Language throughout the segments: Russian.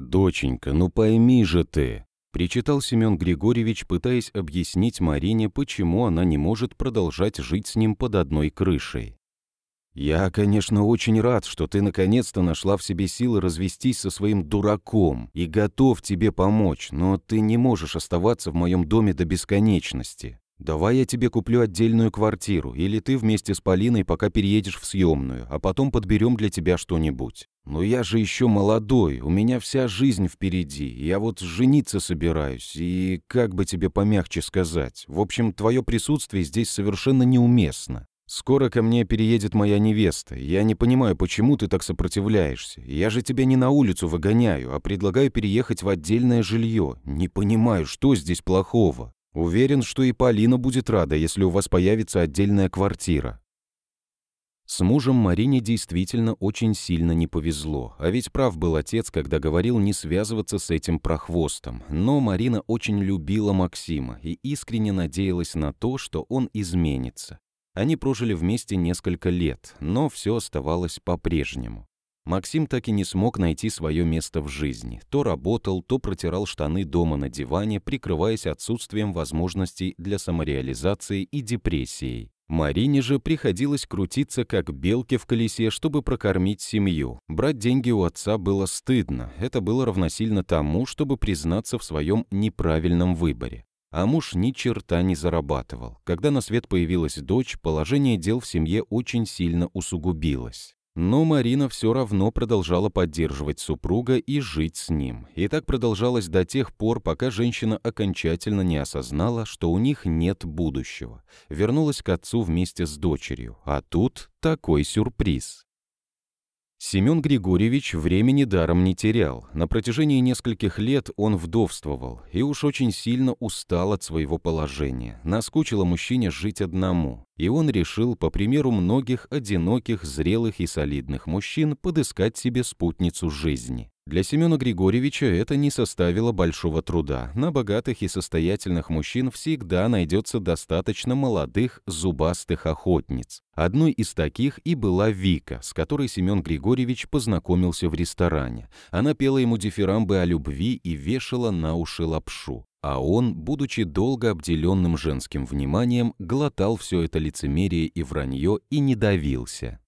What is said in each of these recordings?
«Доченька, ну пойми же ты!» – причитал Семен Григорьевич, пытаясь объяснить Марине, почему она не может продолжать жить с ним под одной крышей. «Я, конечно, очень рад, что ты наконец-то нашла в себе силы развестись со своим дураком и готов тебе помочь, но ты не можешь оставаться в моем доме до бесконечности. «Давай я тебе куплю отдельную квартиру, или ты вместе с Полиной пока переедешь в съемную, а потом подберем для тебя что-нибудь. Но я же еще молодой, у меня вся жизнь впереди, я вот жениться собираюсь, и как бы тебе помягче сказать, в общем, твое присутствие здесь совершенно неуместно. Скоро ко мне переедет моя невеста, я не понимаю, почему ты так сопротивляешься, я же тебя не на улицу выгоняю, а предлагаю переехать в отдельное жилье, не понимаю, что здесь плохого». Уверен, что и Полина будет рада, если у вас появится отдельная квартира. С мужем Марине действительно очень сильно не повезло, а ведь прав был отец, когда говорил не связываться с этим прохвостом. Но Марина очень любила Максима и искренне надеялась на то, что он изменится. Они прожили вместе несколько лет, но все оставалось по-прежнему. Максим так и не смог найти свое место в жизни. То работал, то протирал штаны дома на диване, прикрываясь отсутствием возможностей для самореализации и депрессией. Марине же приходилось крутиться как белки в колесе, чтобы прокормить семью. Брать деньги у отца было стыдно. Это было равносильно тому, чтобы признаться в своем неправильном выборе. А муж ни черта не зарабатывал. Когда на свет появилась дочь, положение дел в семье очень сильно усугубилось. Но Марина все равно продолжала поддерживать супруга и жить с ним. И так продолжалось до тех пор, пока женщина окончательно не осознала, что у них нет будущего. Вернулась к отцу вместе с дочерью. А тут такой сюрприз. Семен Григорьевич времени даром не терял. На протяжении нескольких лет он вдовствовал и уж очень сильно устал от своего положения. Наскучило мужчине жить одному. И он решил, по примеру многих одиноких, зрелых и солидных мужчин, подыскать себе спутницу жизни. Для Семена Григорьевича это не составило большого труда. На богатых и состоятельных мужчин всегда найдется достаточно молодых зубастых охотниц. Одной из таких и была Вика, с которой Семен Григорьевич познакомился в ресторане. Она пела ему дифирамбы о любви и вешала на уши лапшу. А он, будучи долго обделенным женским вниманием, глотал все это лицемерие и вранье и не давился.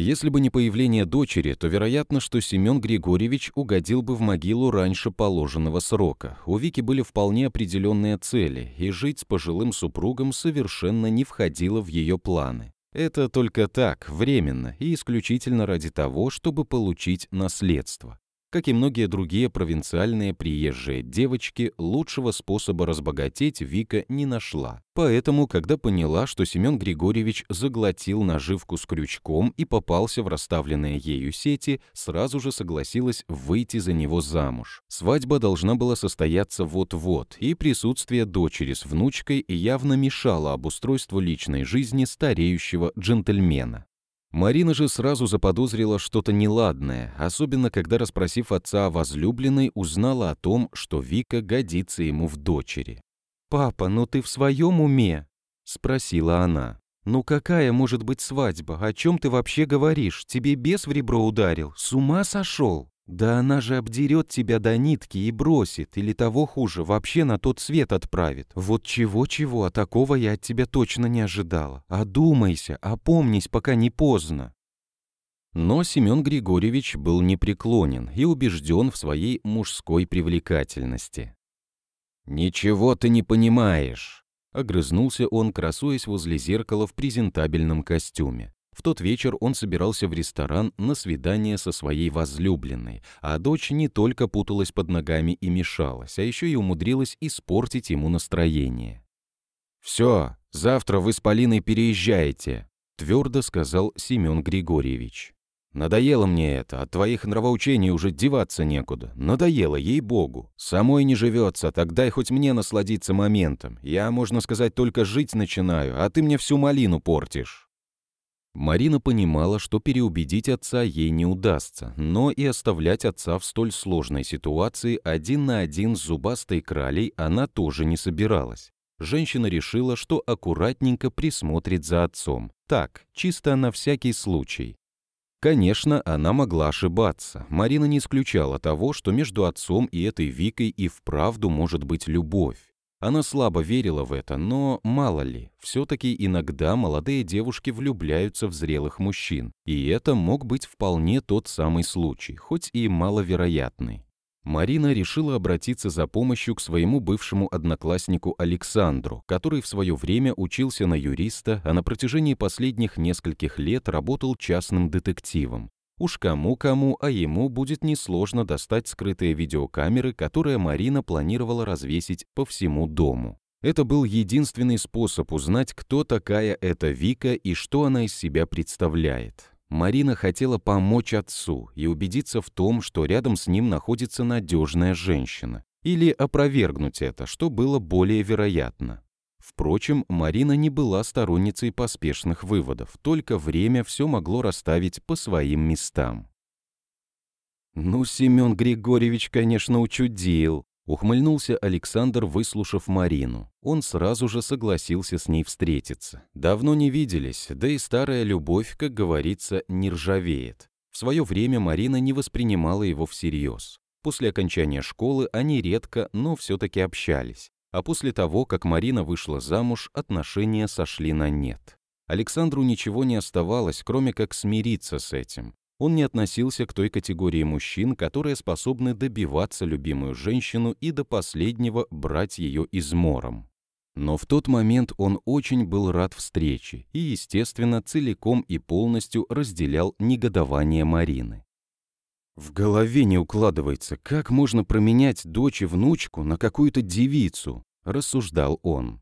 Если бы не появление дочери, то вероятно, что Семен Григорьевич угодил бы в могилу раньше положенного срока. У Вики были вполне определенные цели, и жить с пожилым супругом совершенно не входило в ее планы. Это только так, временно и исключительно ради того, чтобы получить наследство как и многие другие провинциальные приезжие девочки, лучшего способа разбогатеть Вика не нашла. Поэтому, когда поняла, что Семен Григорьевич заглотил наживку с крючком и попался в расставленные ею сети, сразу же согласилась выйти за него замуж. Свадьба должна была состояться вот-вот, и присутствие дочери с внучкой явно мешало обустройству личной жизни стареющего джентльмена. Марина же сразу заподозрила что-то неладное, особенно когда, расспросив отца о возлюбленной, узнала о том, что Вика годится ему в дочери. «Папа, ну ты в своем уме?» – спросила она. «Ну какая может быть свадьба? О чем ты вообще говоришь? Тебе бес в ребро ударил? С ума сошел?» Да она же обдерет тебя до нитки и бросит, или того хуже, вообще на тот свет отправит. Вот чего-чего, а такого я от тебя точно не ожидала. Одумайся, опомнись, пока не поздно. Но Семен Григорьевич был непреклонен и убежден в своей мужской привлекательности. «Ничего ты не понимаешь!» — огрызнулся он, красуясь возле зеркала в презентабельном костюме. В тот вечер он собирался в ресторан на свидание со своей возлюбленной, а дочь не только путалась под ногами и мешалась, а еще и умудрилась испортить ему настроение. «Все, завтра вы с Полиной переезжаете», — твердо сказал Семен Григорьевич. «Надоело мне это, от твоих нравоучений уже деваться некуда. Надоело, ей-богу. Самой не живется, так дай хоть мне насладиться моментом. Я, можно сказать, только жить начинаю, а ты мне всю малину портишь». Марина понимала, что переубедить отца ей не удастся, но и оставлять отца в столь сложной ситуации один на один с зубастой кралей она тоже не собиралась. Женщина решила, что аккуратненько присмотрит за отцом. Так, чисто на всякий случай. Конечно, она могла ошибаться. Марина не исключала того, что между отцом и этой Викой и вправду может быть любовь. Она слабо верила в это, но мало ли, все-таки иногда молодые девушки влюбляются в зрелых мужчин, и это мог быть вполне тот самый случай, хоть и маловероятный. Марина решила обратиться за помощью к своему бывшему однокласснику Александру, который в свое время учился на юриста, а на протяжении последних нескольких лет работал частным детективом. Уж кому-кому, а ему будет несложно достать скрытые видеокамеры, которые Марина планировала развесить по всему дому. Это был единственный способ узнать, кто такая эта Вика и что она из себя представляет. Марина хотела помочь отцу и убедиться в том, что рядом с ним находится надежная женщина. Или опровергнуть это, что было более вероятно. Впрочем, Марина не была сторонницей поспешных выводов, только время все могло расставить по своим местам. «Ну, Семен Григорьевич, конечно, учудил», — ухмыльнулся Александр, выслушав Марину. Он сразу же согласился с ней встретиться. Давно не виделись, да и старая любовь, как говорится, не ржавеет. В свое время Марина не воспринимала его всерьез. После окончания школы они редко, но все-таки общались а после того, как Марина вышла замуж, отношения сошли на нет. Александру ничего не оставалось, кроме как смириться с этим. Он не относился к той категории мужчин, которые способны добиваться любимую женщину и до последнего брать ее измором. Но в тот момент он очень был рад встрече и, естественно, целиком и полностью разделял негодование Марины. В голове не укладывается, как можно променять дочь и внучку на какую-то девицу, рассуждал он.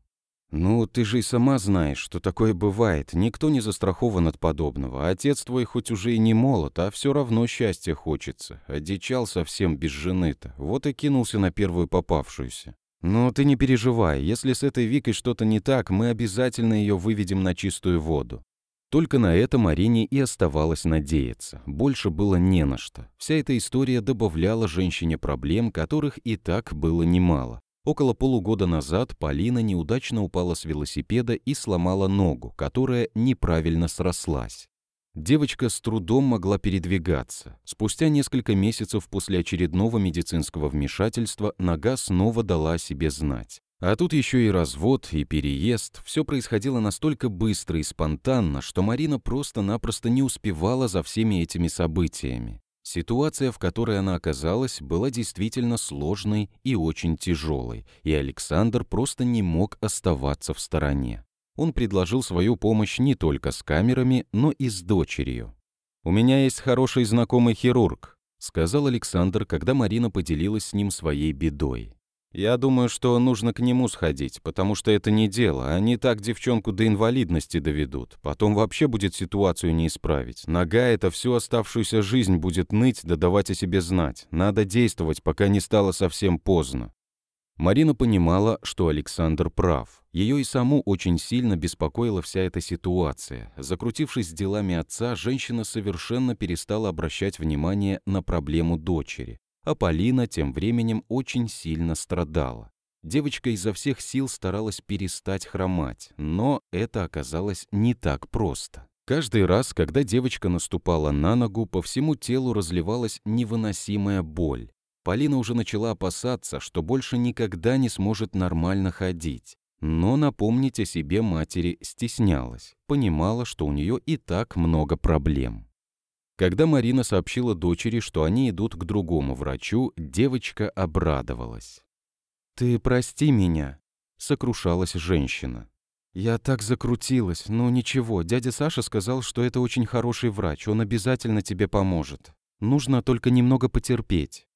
«Ну, ты же и сама знаешь, что такое бывает. Никто не застрахован от подобного. Отец твой хоть уже и не молод, а все равно счастья хочется. Одичал совсем без жены-то. Вот и кинулся на первую попавшуюся. Но ты не переживай. Если с этой Викой что-то не так, мы обязательно ее выведем на чистую воду. Только на это Марине и оставалось надеяться. Больше было не на что. Вся эта история добавляла женщине проблем, которых и так было немало. Около полугода назад Полина неудачно упала с велосипеда и сломала ногу, которая неправильно срослась. Девочка с трудом могла передвигаться. Спустя несколько месяцев после очередного медицинского вмешательства нога снова дала о себе знать. А тут еще и развод, и переезд. Все происходило настолько быстро и спонтанно, что Марина просто-напросто не успевала за всеми этими событиями. Ситуация, в которой она оказалась, была действительно сложной и очень тяжелой, и Александр просто не мог оставаться в стороне. Он предложил свою помощь не только с камерами, но и с дочерью. «У меня есть хороший знакомый хирург», — сказал Александр, когда Марина поделилась с ним своей бедой. Я думаю, что нужно к нему сходить, потому что это не дело. Они так девчонку до инвалидности доведут. Потом вообще будет ситуацию не исправить. Нога это всю оставшуюся жизнь будет ныть да давать о себе знать. Надо действовать, пока не стало совсем поздно. Марина понимала, что Александр прав. Ее и саму очень сильно беспокоила вся эта ситуация. Закрутившись с делами отца, женщина совершенно перестала обращать внимание на проблему дочери. А Полина тем временем очень сильно страдала. Девочка изо всех сил старалась перестать хромать, но это оказалось не так просто. Каждый раз, когда девочка наступала на ногу, по всему телу разливалась невыносимая боль. Полина уже начала опасаться, что больше никогда не сможет нормально ходить. Но напомнить о себе матери стеснялась, понимала, что у нее и так много проблем. Когда Марина сообщила дочери, что они идут к другому врачу, девочка обрадовалась. «Ты прости меня», — сокрушалась женщина. «Я так закрутилась, но ну, ничего, дядя Саша сказал, что это очень хороший врач, он обязательно тебе поможет. Нужно только немного потерпеть».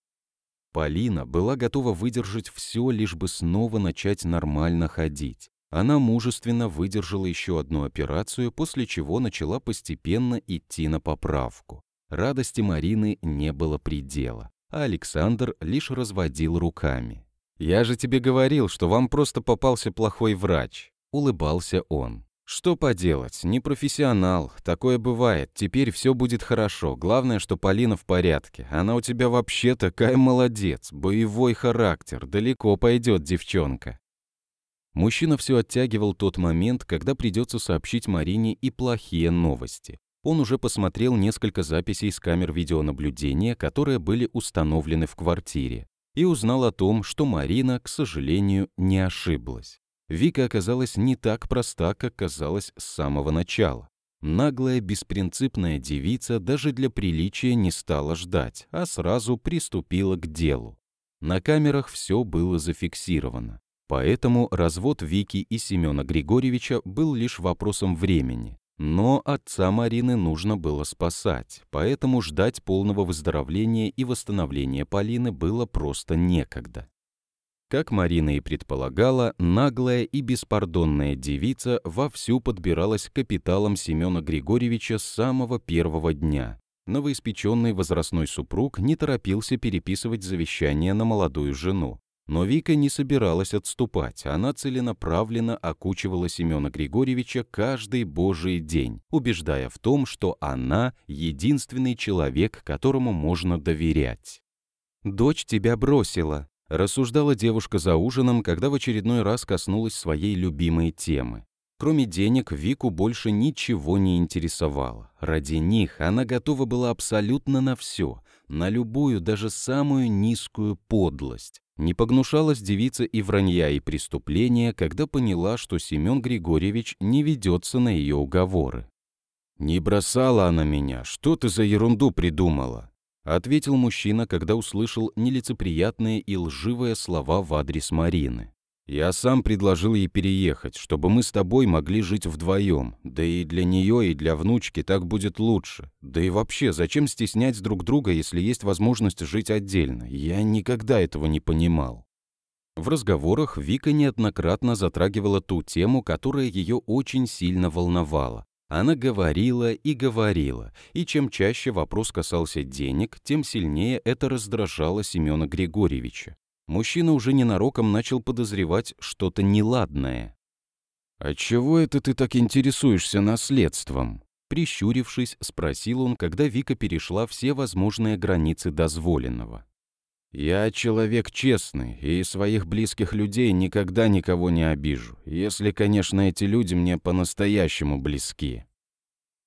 Полина была готова выдержать все, лишь бы снова начать нормально ходить. Она мужественно выдержала еще одну операцию, после чего начала постепенно идти на поправку. Радости Марины не было предела, а Александр лишь разводил руками. «Я же тебе говорил, что вам просто попался плохой врач», — улыбался он. «Что поделать, не профессионал, такое бывает, теперь все будет хорошо, главное, что Полина в порядке, она у тебя вообще такая молодец, боевой характер, далеко пойдет девчонка». Мужчина все оттягивал тот момент, когда придется сообщить Марине и плохие новости. Он уже посмотрел несколько записей с камер видеонаблюдения, которые были установлены в квартире, и узнал о том, что Марина, к сожалению, не ошиблась. Вика оказалась не так проста, как казалось с самого начала. Наглая, беспринципная девица даже для приличия не стала ждать, а сразу приступила к делу. На камерах все было зафиксировано. Поэтому развод Вики и Семена Григорьевича был лишь вопросом времени. Но отца Марины нужно было спасать, поэтому ждать полного выздоровления и восстановления Полины было просто некогда. Как Марина и предполагала, наглая и беспардонная девица вовсю подбиралась капиталом Семена Григорьевича с самого первого дня. Новоиспеченный возрастной супруг не торопился переписывать завещание на молодую жену. Но Вика не собиралась отступать, а она целенаправленно окучивала Семена Григорьевича каждый божий день, убеждая в том, что она — единственный человек, которому можно доверять. «Дочь тебя бросила», — рассуждала девушка за ужином, когда в очередной раз коснулась своей любимой темы. Кроме денег, Вику больше ничего не интересовало. Ради них она готова была абсолютно на все, на любую, даже самую низкую подлость. Не погнушалась девица и вранья, и преступления, когда поняла, что Семен Григорьевич не ведется на ее уговоры. «Не бросала она меня, что ты за ерунду придумала?» ответил мужчина, когда услышал нелицеприятные и лживые слова в адрес Марины. Я сам предложил ей переехать, чтобы мы с тобой могли жить вдвоем. Да и для нее, и для внучки так будет лучше. Да и вообще, зачем стеснять друг друга, если есть возможность жить отдельно? Я никогда этого не понимал. В разговорах Вика неоднократно затрагивала ту тему, которая ее очень сильно волновала. Она говорила и говорила, и чем чаще вопрос касался денег, тем сильнее это раздражало Семена Григорьевича мужчина уже ненароком начал подозревать что-то неладное. «А чего это ты так интересуешься наследством?» Прищурившись, спросил он, когда Вика перешла все возможные границы дозволенного. «Я человек честный, и своих близких людей никогда никого не обижу, если, конечно, эти люди мне по-настоящему близки».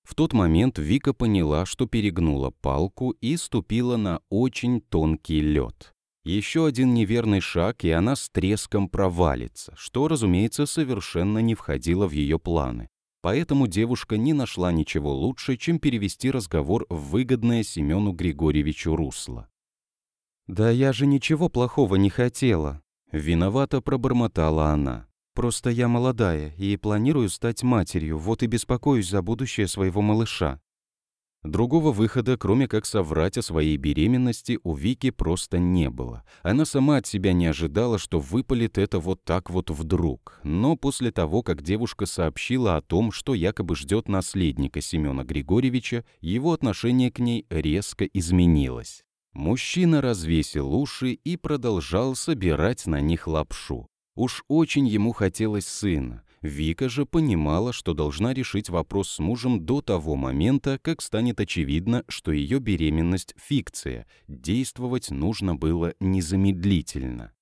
В тот момент Вика поняла, что перегнула палку и ступила на очень тонкий лед. Еще один неверный шаг, и она с треском провалится, что, разумеется, совершенно не входило в ее планы. Поэтому девушка не нашла ничего лучше, чем перевести разговор в выгодное Семену Григорьевичу русло. «Да я же ничего плохого не хотела», — виновато пробормотала она. «Просто я молодая и планирую стать матерью, вот и беспокоюсь за будущее своего малыша. Другого выхода, кроме как соврать о своей беременности, у Вики просто не было. Она сама от себя не ожидала, что выпалит это вот так вот вдруг. Но после того, как девушка сообщила о том, что якобы ждет наследника Семена Григорьевича, его отношение к ней резко изменилось. Мужчина развесил уши и продолжал собирать на них лапшу. Уж очень ему хотелось сына. Вика же понимала, что должна решить вопрос с мужем до того момента, как станет очевидно, что ее беременность — фикция. Действовать нужно было незамедлительно.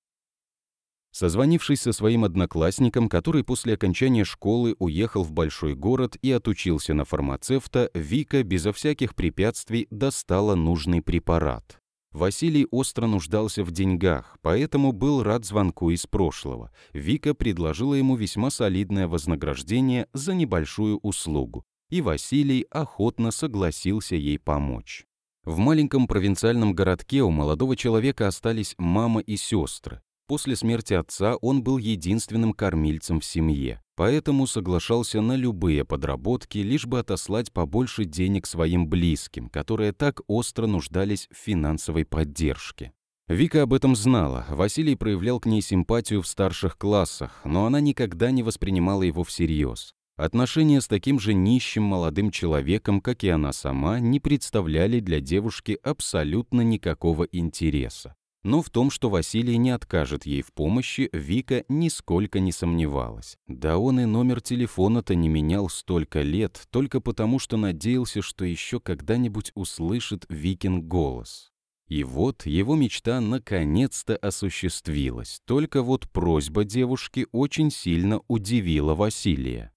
Созвонившись со своим одноклассником, который после окончания школы уехал в большой город и отучился на фармацевта, Вика безо всяких препятствий достала нужный препарат. Василий остро нуждался в деньгах, поэтому был рад звонку из прошлого. Вика предложила ему весьма солидное вознаграждение за небольшую услугу, и Василий охотно согласился ей помочь. В маленьком провинциальном городке у молодого человека остались мама и сестры. После смерти отца он был единственным кормильцем в семье, поэтому соглашался на любые подработки, лишь бы отослать побольше денег своим близким, которые так остро нуждались в финансовой поддержке. Вика об этом знала, Василий проявлял к ней симпатию в старших классах, но она никогда не воспринимала его всерьез. Отношения с таким же нищим молодым человеком, как и она сама, не представляли для девушки абсолютно никакого интереса. Но в том, что Василий не откажет ей в помощи, Вика нисколько не сомневалась. Да он и номер телефона-то не менял столько лет, только потому что надеялся, что еще когда-нибудь услышит Викин голос. И вот его мечта наконец-то осуществилась, только вот просьба девушки очень сильно удивила Василия.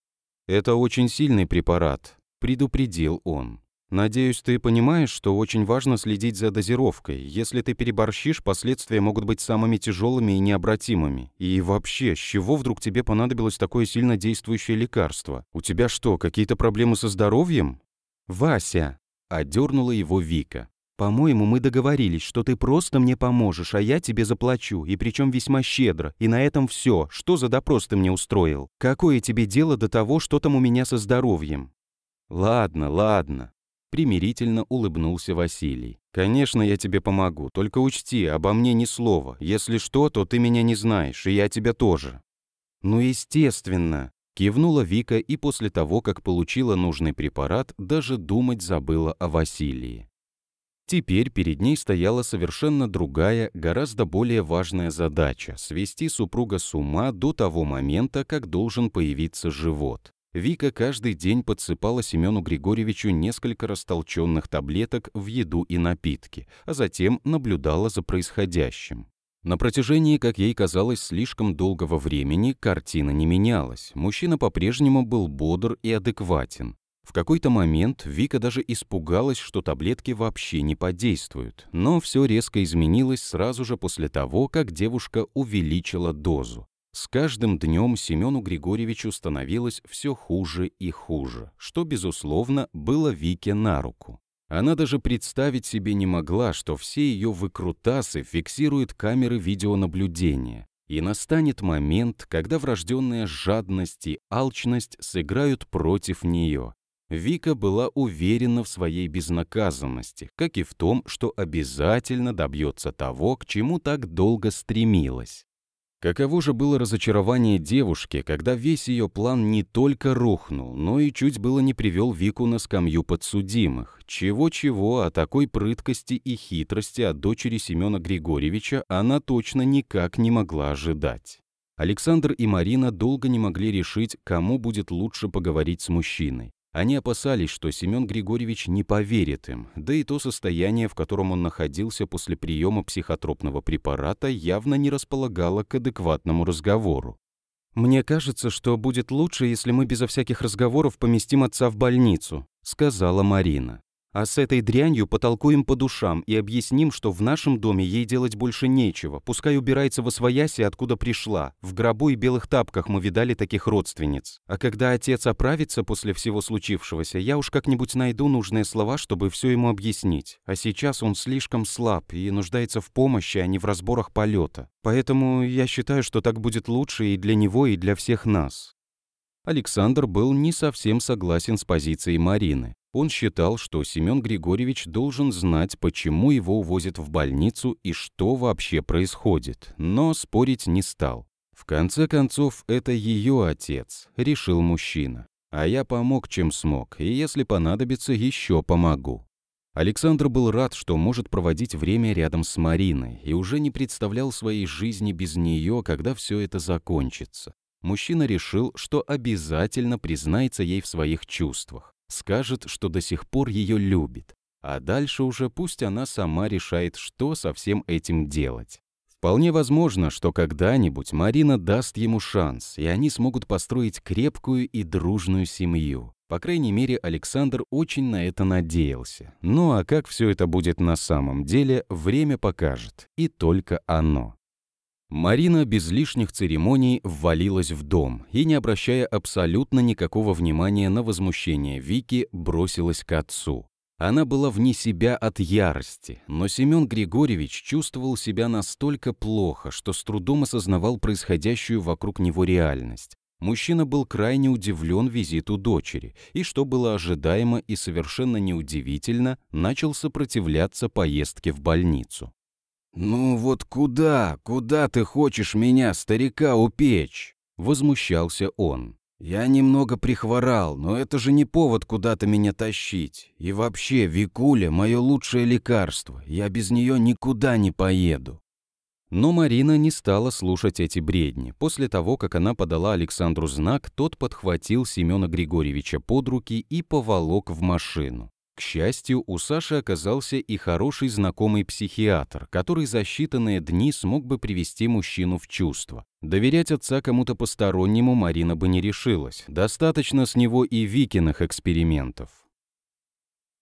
«Это очень сильный препарат», — предупредил он. Надеюсь, ты понимаешь, что очень важно следить за дозировкой. Если ты переборщишь, последствия могут быть самыми тяжелыми и необратимыми. И вообще, с чего вдруг тебе понадобилось такое сильно действующее лекарство? У тебя что, какие-то проблемы со здоровьем? Вася, одернула его Вика. «По-моему, мы договорились, что ты просто мне поможешь, а я тебе заплачу, и причем весьма щедро, и на этом все. Что за допрос ты мне устроил? Какое тебе дело до того, что там у меня со здоровьем?» «Ладно, ладно», Примирительно улыбнулся Василий. «Конечно, я тебе помогу, только учти, обо мне ни слова. Если что, то ты меня не знаешь, и я тебя тоже». «Ну, естественно!» Кивнула Вика и после того, как получила нужный препарат, даже думать забыла о Василии. Теперь перед ней стояла совершенно другая, гораздо более важная задача – свести супруга с ума до того момента, как должен появиться живот. Вика каждый день подсыпала Семену Григорьевичу несколько растолченных таблеток в еду и напитки, а затем наблюдала за происходящим. На протяжении, как ей казалось, слишком долгого времени картина не менялась. Мужчина по-прежнему был бодр и адекватен. В какой-то момент Вика даже испугалась, что таблетки вообще не подействуют. Но все резко изменилось сразу же после того, как девушка увеличила дозу. С каждым днем Семену Григорьевичу становилось все хуже и хуже, что, безусловно, было Вике на руку. Она даже представить себе не могла, что все ее выкрутасы фиксируют камеры видеонаблюдения, и настанет момент, когда врожденная жадность и алчность сыграют против нее. Вика была уверена в своей безнаказанности, как и в том, что обязательно добьется того, к чему так долго стремилась. Каково же было разочарование девушки, когда весь ее план не только рухнул, но и чуть было не привел Вику на скамью подсудимых. Чего-чего, о а такой прыткости и хитрости от дочери Семена Григорьевича она точно никак не могла ожидать. Александр и Марина долго не могли решить, кому будет лучше поговорить с мужчиной. Они опасались, что Семен Григорьевич не поверит им, да и то состояние, в котором он находился после приема психотропного препарата, явно не располагало к адекватному разговору. «Мне кажется, что будет лучше, если мы безо всяких разговоров поместим отца в больницу», — сказала Марина. А с этой дрянью потолкуем по душам и объясним, что в нашем доме ей делать больше нечего. Пускай убирается во свояси, откуда пришла. В гробу и белых тапках мы видали таких родственниц. А когда отец оправится после всего случившегося, я уж как-нибудь найду нужные слова, чтобы все ему объяснить. А сейчас он слишком слаб и нуждается в помощи, а не в разборах полета. Поэтому я считаю, что так будет лучше и для него, и для всех нас. Александр был не совсем согласен с позицией Марины. Он считал, что Семен Григорьевич должен знать, почему его увозят в больницу и что вообще происходит, но спорить не стал. В конце концов, это ее отец, решил мужчина. А я помог, чем смог, и если понадобится, еще помогу. Александр был рад, что может проводить время рядом с Мариной и уже не представлял своей жизни без нее, когда все это закончится. Мужчина решил, что обязательно признается ей в своих чувствах скажет, что до сих пор ее любит, а дальше уже пусть она сама решает, что со всем этим делать. Вполне возможно, что когда-нибудь Марина даст ему шанс, и они смогут построить крепкую и дружную семью. По крайней мере, Александр очень на это надеялся. Ну а как все это будет на самом деле, время покажет. И только оно. Марина без лишних церемоний ввалилась в дом и, не обращая абсолютно никакого внимания на возмущение Вики, бросилась к отцу. Она была вне себя от ярости, но Семен Григорьевич чувствовал себя настолько плохо, что с трудом осознавал происходящую вокруг него реальность. Мужчина был крайне удивлен визиту дочери и, что было ожидаемо и совершенно неудивительно, начал сопротивляться поездке в больницу. «Ну вот куда, куда ты хочешь меня, старика, упечь?» Возмущался он. «Я немного прихворал, но это же не повод куда-то меня тащить. И вообще, Викуля – мое лучшее лекарство. Я без нее никуда не поеду». Но Марина не стала слушать эти бредни. После того, как она подала Александру знак, тот подхватил Семена Григорьевича под руки и поволок в машину. К счастью, у Саши оказался и хороший знакомый психиатр, который за считанные дни смог бы привести мужчину в чувство. Доверять отца кому-то постороннему Марина бы не решилась. Достаточно с него и Викиных экспериментов.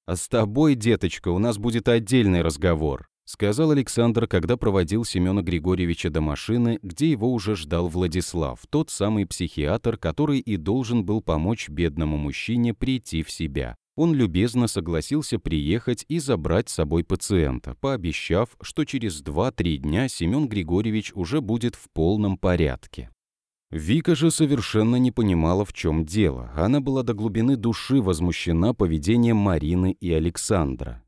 «А с тобой, деточка, у нас будет отдельный разговор», сказал Александр, когда проводил Семена Григорьевича до машины, где его уже ждал Владислав, тот самый психиатр, который и должен был помочь бедному мужчине прийти в себя он любезно согласился приехать и забрать с собой пациента, пообещав, что через 2-3 дня Семен Григорьевич уже будет в полном порядке. Вика же совершенно не понимала, в чем дело. Она была до глубины души возмущена поведением Марины и Александра.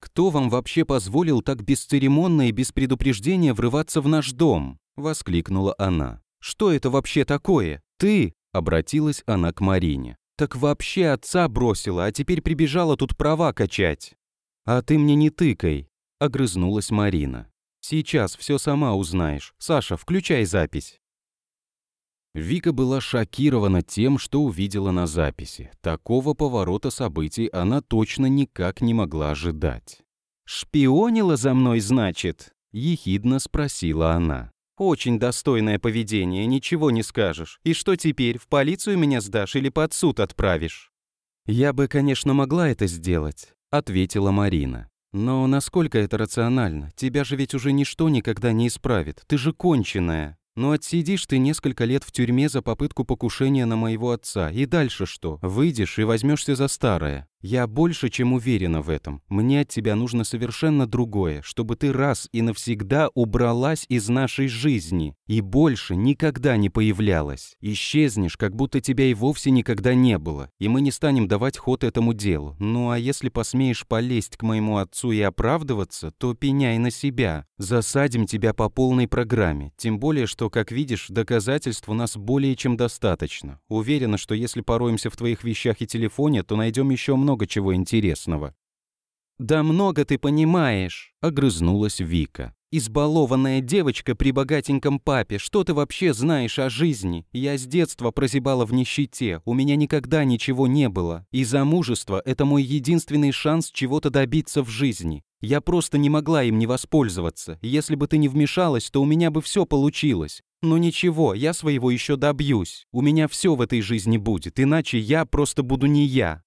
«Кто вам вообще позволил так бесцеремонно и без предупреждения врываться в наш дом?» – воскликнула она. «Что это вообще такое? Ты?» – обратилась она к Марине. Так вообще отца бросила, а теперь прибежала тут права качать. А ты мне не тыкай, огрызнулась Марина. Сейчас все сама узнаешь. Саша, включай запись. Вика была шокирована тем, что увидела на записи. Такого поворота событий она точно никак не могла ожидать. «Шпионила за мной, значит?» — ехидно спросила она. Очень достойное поведение, ничего не скажешь. И что теперь, в полицию меня сдашь или под суд отправишь?» «Я бы, конечно, могла это сделать», — ответила Марина. «Но насколько это рационально? Тебя же ведь уже ничто никогда не исправит. Ты же конченая. Но отсидишь ты несколько лет в тюрьме за попытку покушения на моего отца. И дальше что? Выйдешь и возьмешься за старое. «Я больше, чем уверена в этом. Мне от тебя нужно совершенно другое, чтобы ты раз и навсегда убралась из нашей жизни и больше никогда не появлялась. Исчезнешь, как будто тебя и вовсе никогда не было, и мы не станем давать ход этому делу. Ну а если посмеешь полезть к моему отцу и оправдываться, то пеняй на себя. Засадим тебя по полной программе, тем более, что, как видишь, доказательств у нас более чем достаточно. Уверена, что если пороемся в твоих вещах и телефоне, то найдем еще много много чего интересного. «Да много ты понимаешь», — огрызнулась Вика. «Избалованная девочка при богатеньком папе, что ты вообще знаешь о жизни? Я с детства прозябала в нищете, у меня никогда ничего не было, и замужество — это мой единственный шанс чего-то добиться в жизни. Я просто не могла им не воспользоваться. Если бы ты не вмешалась, то у меня бы все получилось. Но ничего, я своего еще добьюсь. У меня все в этой жизни будет, иначе я просто буду не я.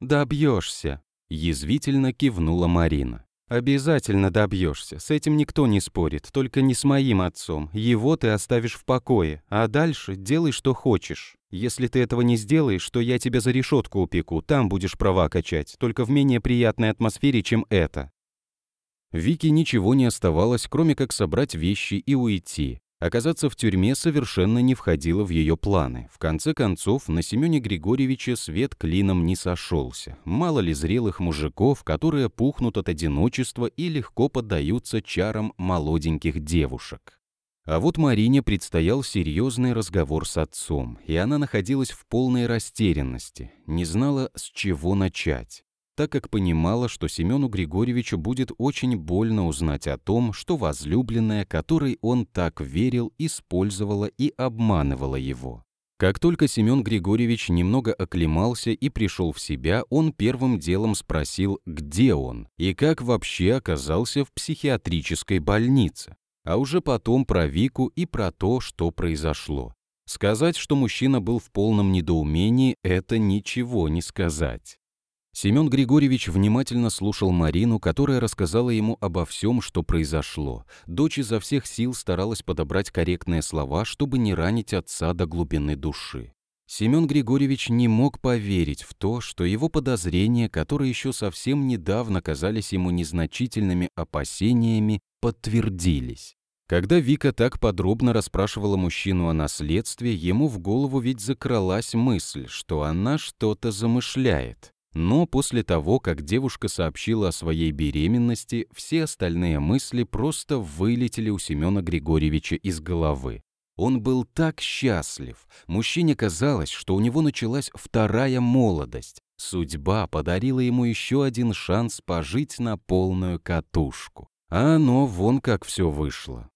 «Добьешься», — язвительно кивнула Марина. «Обязательно добьешься. С этим никто не спорит, только не с моим отцом. Его ты оставишь в покое, а дальше делай, что хочешь. Если ты этого не сделаешь, то я тебя за решетку упеку, там будешь права качать, только в менее приятной атмосфере, чем это». Вике ничего не оставалось, кроме как собрать вещи и уйти. Оказаться в тюрьме совершенно не входило в ее планы. В конце концов, на Семене Григорьевиче свет клином не сошелся. Мало ли зрелых мужиков, которые пухнут от одиночества и легко поддаются чарам молоденьких девушек. А вот Марине предстоял серьезный разговор с отцом, и она находилась в полной растерянности, не знала, с чего начать так как понимала, что Семену Григорьевичу будет очень больно узнать о том, что возлюбленная, которой он так верил, использовала и обманывала его. Как только Семен Григорьевич немного оклемался и пришел в себя, он первым делом спросил, где он и как вообще оказался в психиатрической больнице, а уже потом про Вику и про то, что произошло. Сказать, что мужчина был в полном недоумении, это ничего не сказать. Семен Григорьевич внимательно слушал Марину, которая рассказала ему обо всем, что произошло. Дочь изо всех сил старалась подобрать корректные слова, чтобы не ранить отца до глубины души. Семен Григорьевич не мог поверить в то, что его подозрения, которые еще совсем недавно казались ему незначительными опасениями, подтвердились. Когда Вика так подробно расспрашивала мужчину о наследстве, ему в голову ведь закралась мысль, что она что-то замышляет. Но после того, как девушка сообщила о своей беременности, все остальные мысли просто вылетели у Семена Григорьевича из головы. Он был так счастлив. Мужчине казалось, что у него началась вторая молодость. Судьба подарила ему еще один шанс пожить на полную катушку. А оно вон как все вышло.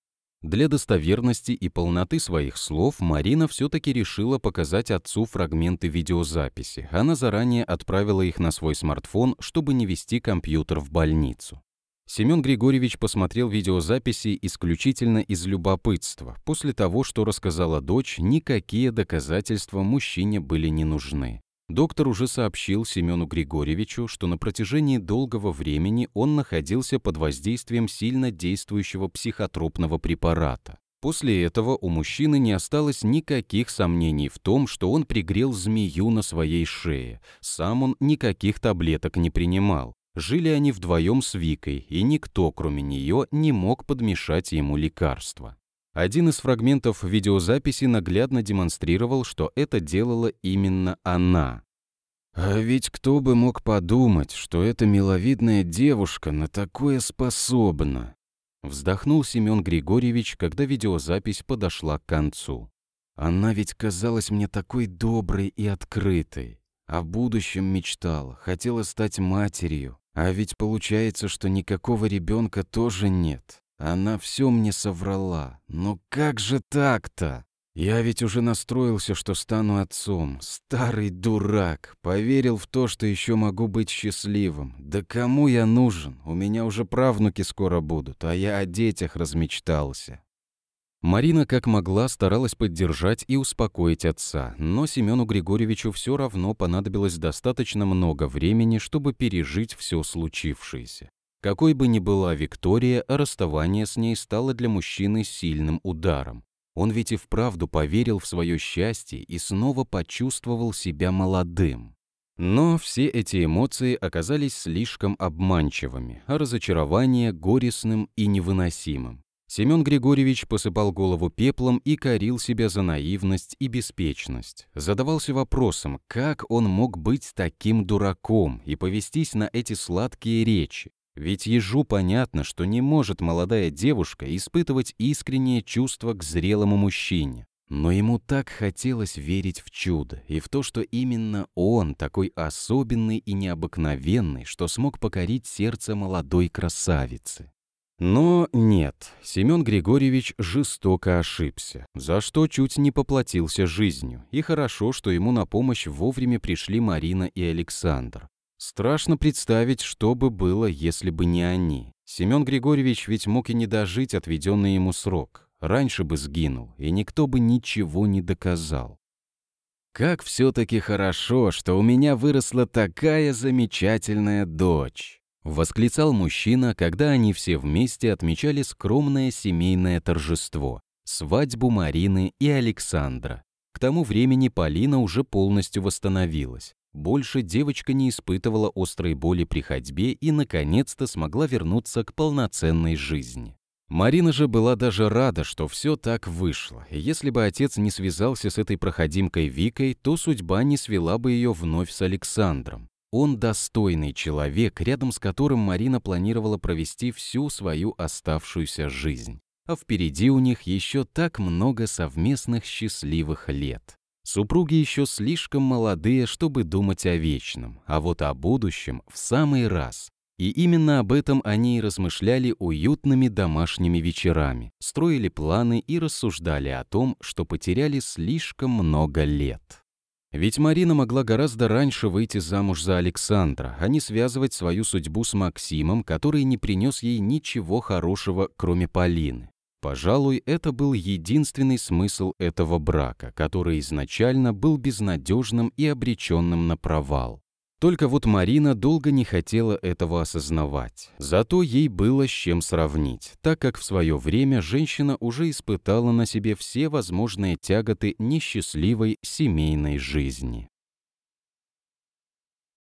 Для достоверности и полноты своих слов Марина все-таки решила показать отцу фрагменты видеозаписи. Она заранее отправила их на свой смартфон, чтобы не вести компьютер в больницу. Семен Григорьевич посмотрел видеозаписи исключительно из любопытства. После того, что рассказала дочь, никакие доказательства мужчине были не нужны. Доктор уже сообщил Семену Григорьевичу, что на протяжении долгого времени он находился под воздействием сильно действующего психотропного препарата. После этого у мужчины не осталось никаких сомнений в том, что он пригрел змею на своей шее. Сам он никаких таблеток не принимал. Жили они вдвоем с Викой, и никто, кроме нее, не мог подмешать ему лекарства. Один из фрагментов видеозаписи наглядно демонстрировал, что это делала именно она. А ведь кто бы мог подумать, что эта миловидная девушка на такое способна? Вздохнул Семён Григорьевич, когда видеозапись подошла к концу. Она ведь казалась мне такой доброй и открытой. О будущем мечтала, хотела стать матерью. А ведь получается, что никакого ребенка тоже нет. Она все мне соврала. Но как же так-то? Я ведь уже настроился, что стану отцом. Старый дурак. Поверил в то, что еще могу быть счастливым. Да кому я нужен? У меня уже правнуки скоро будут, а я о детях размечтался. Марина как могла старалась поддержать и успокоить отца, но Семену Григорьевичу все равно понадобилось достаточно много времени, чтобы пережить все случившееся. Какой бы ни была Виктория, расставание с ней стало для мужчины сильным ударом. Он ведь и вправду поверил в свое счастье и снова почувствовал себя молодым. Но все эти эмоции оказались слишком обманчивыми, а разочарование – горестным и невыносимым. Семен Григорьевич посыпал голову пеплом и корил себя за наивность и беспечность. Задавался вопросом, как он мог быть таким дураком и повестись на эти сладкие речи. Ведь ежу понятно, что не может молодая девушка испытывать искреннее чувство к зрелому мужчине. Но ему так хотелось верить в чудо и в то, что именно он такой особенный и необыкновенный, что смог покорить сердце молодой красавицы. Но нет, Семен Григорьевич жестоко ошибся, за что чуть не поплатился жизнью, и хорошо, что ему на помощь вовремя пришли Марина и Александр. Страшно представить, что бы было, если бы не они. Семен Григорьевич ведь мог и не дожить отведенный ему срок. Раньше бы сгинул, и никто бы ничего не доказал. Как все-таки хорошо, что у меня выросла такая замечательная дочь. Восклицал мужчина, когда они все вместе отмечали скромное семейное торжество – свадьбу Марины и Александра. К тому времени Полина уже полностью восстановилась. Больше девочка не испытывала острой боли при ходьбе и, наконец-то, смогла вернуться к полноценной жизни. Марина же была даже рада, что все так вышло. Если бы отец не связался с этой проходимкой Викой, то судьба не свела бы ее вновь с Александром. Он достойный человек, рядом с которым Марина планировала провести всю свою оставшуюся жизнь. А впереди у них еще так много совместных счастливых лет. Супруги еще слишком молодые, чтобы думать о вечном, а вот о будущем в самый раз. И именно об этом они и размышляли уютными домашними вечерами, строили планы и рассуждали о том, что потеряли слишком много лет. Ведь Марина могла гораздо раньше выйти замуж за Александра, а не связывать свою судьбу с Максимом, который не принес ей ничего хорошего, кроме Полины. Пожалуй, это был единственный смысл этого брака, который изначально был безнадежным и обреченным на провал. Только вот Марина долго не хотела этого осознавать. Зато ей было с чем сравнить, так как в свое время женщина уже испытала на себе все возможные тяготы несчастливой семейной жизни.